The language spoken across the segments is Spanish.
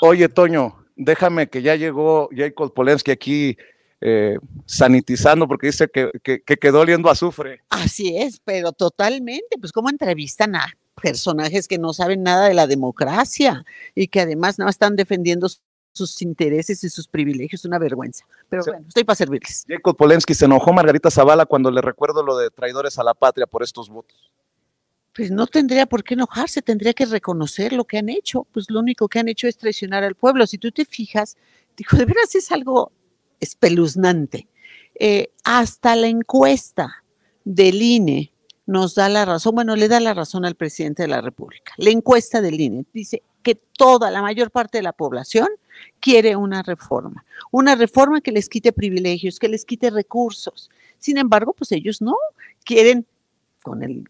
Oye, Toño, déjame que ya llegó Jacob Polensky aquí eh, sanitizando porque dice que, quedó oliendo azufre. Así es, pero totalmente, pues cómo entrevistan a personajes que no saben nada de la democracia y que además no están defendiendo sus intereses y sus privilegios, una vergüenza. Pero bueno, estoy para servirles. Jacob Polensky se enojó Margarita Zavala cuando le recuerdo lo de traidores a la patria por estos votos pues no tendría por qué enojarse, tendría que reconocer lo que han hecho. Pues lo único que han hecho es traicionar al pueblo. Si tú te fijas, digo, de veras es algo espeluznante. Eh, hasta la encuesta del INE nos da la razón, bueno, le da la razón al presidente de la República. La encuesta del INE dice que toda, la mayor parte de la población quiere una reforma, una reforma que les quite privilegios, que les quite recursos. Sin embargo, pues ellos no quieren con el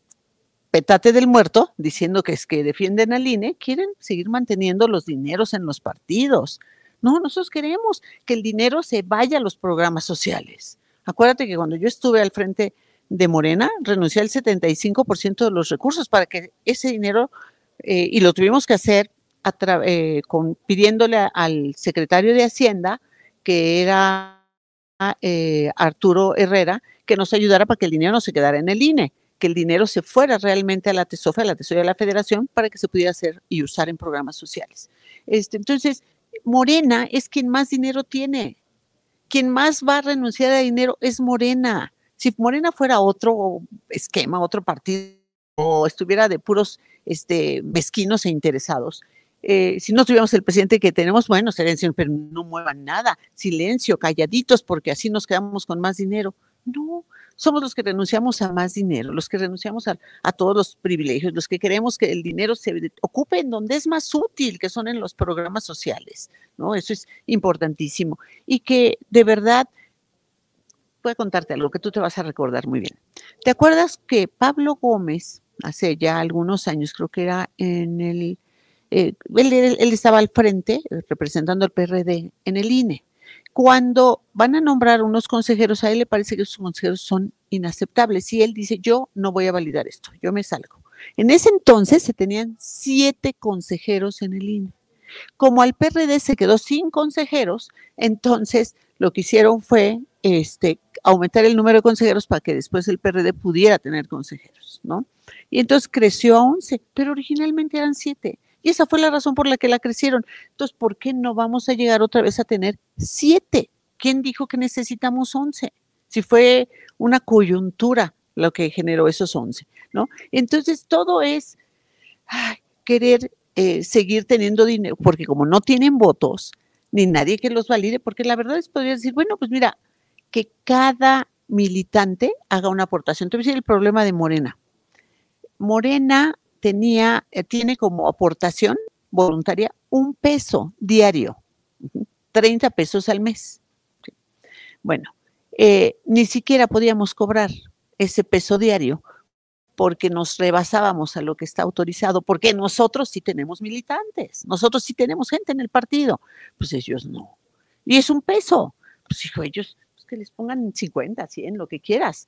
petate del muerto, diciendo que es que defienden al INE, quieren seguir manteniendo los dineros en los partidos. No, nosotros queremos que el dinero se vaya a los programas sociales. Acuérdate que cuando yo estuve al frente de Morena, renuncié al 75% de los recursos para que ese dinero, eh, y lo tuvimos que hacer eh, con, pidiéndole al secretario de Hacienda, que era eh, Arturo Herrera, que nos ayudara para que el dinero no se quedara en el INE que el dinero se fuera realmente a la TESOFA, a la Tesorería de la Federación, para que se pudiera hacer y usar en programas sociales. Este, entonces, Morena es quien más dinero tiene. Quien más va a renunciar a dinero es Morena. Si Morena fuera otro esquema, otro partido, o estuviera de puros este, mezquinos e interesados, eh, si no tuviéramos el presidente que tenemos, bueno, silencio, pero no muevan nada, silencio, calladitos, porque así nos quedamos con más dinero. No, somos los que renunciamos a más dinero, los que renunciamos a, todos los privilegios, los que queremos que el dinero se ocupe en donde es más útil, que son en los programas sociales, ¿no? Eso es importantísimo. Y que de verdad, voy a contarte algo que tú te vas a recordar muy bien. ¿Te acuerdas que Pablo Gómez, hace ya algunos años, creo que era en el, eh, él estaba al frente representando al PRD en el INE? Cuando van a nombrar unos consejeros, a él le parece que sus consejeros son inaceptables y él dice, yo no voy a validar esto, yo me salgo. En ese entonces se tenían siete consejeros en el INE. Como al PRD se quedó sin consejeros, entonces lo que hicieron fue este, aumentar el número de consejeros para que después el PRD pudiera tener consejeros, ¿no? Y entonces creció a 11, pero originalmente eran siete. Y esa fue la razón por la que la crecieron. Entonces, ¿por qué no vamos a llegar otra vez a tener siete? ¿Quién dijo que necesitamos once? Si fue una coyuntura lo que generó esos once, ¿no? Entonces, todo es querer eh, seguir teniendo dinero, porque como no tienen votos, ni nadie que los valide, porque la verdad es podría decir, bueno, pues mira, que cada militante haga una aportación. Entonces, el problema de Morena. Morena tenía, eh, tiene como aportación voluntaria un peso diario, 30 pesos al mes. Bueno, eh, ni siquiera podíamos cobrar ese peso diario porque nos rebasábamos a lo que está autorizado, porque nosotros sí tenemos militantes, nosotros sí tenemos gente en el partido, pues ellos no. Y es un peso, pues hijo, ellos pues que les pongan 50, 100, lo que quieras,